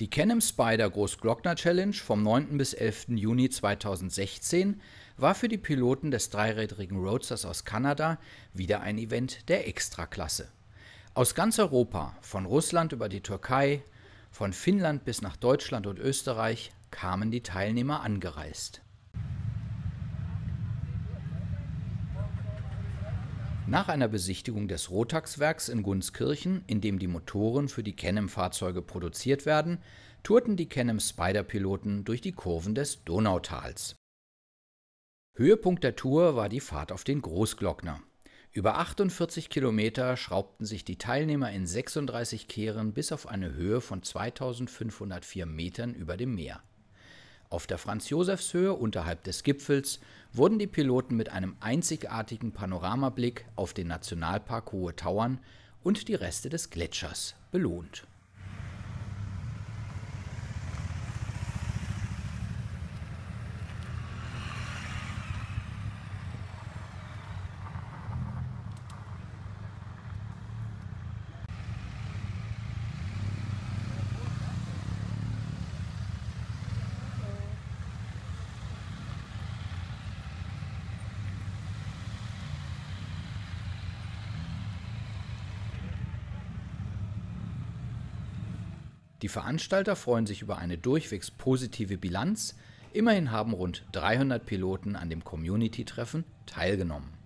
Die Canem Spider Großglockner Challenge vom 9. bis 11. Juni 2016 war für die Piloten des dreirädrigen Roadsters aus Kanada wieder ein Event der Extraklasse. Aus ganz Europa, von Russland über die Türkei, von Finnland bis nach Deutschland und Österreich kamen die Teilnehmer angereist. Nach einer Besichtigung des Rotax-Werks in Gunskirchen, in dem die Motoren für die Canem-Fahrzeuge produziert werden, tourten die Canem-Spider-Piloten durch die Kurven des Donautals. Höhepunkt der Tour war die Fahrt auf den Großglockner. Über 48 Kilometer schraubten sich die Teilnehmer in 36 Kehren bis auf eine Höhe von 2504 Metern über dem Meer. Auf der Franz-Josefs-Höhe unterhalb des Gipfels wurden die Piloten mit einem einzigartigen Panoramablick auf den Nationalpark Hohe Tauern und die Reste des Gletschers belohnt Die Veranstalter freuen sich über eine durchwegs positive Bilanz. Immerhin haben rund 300 Piloten an dem Community-Treffen teilgenommen.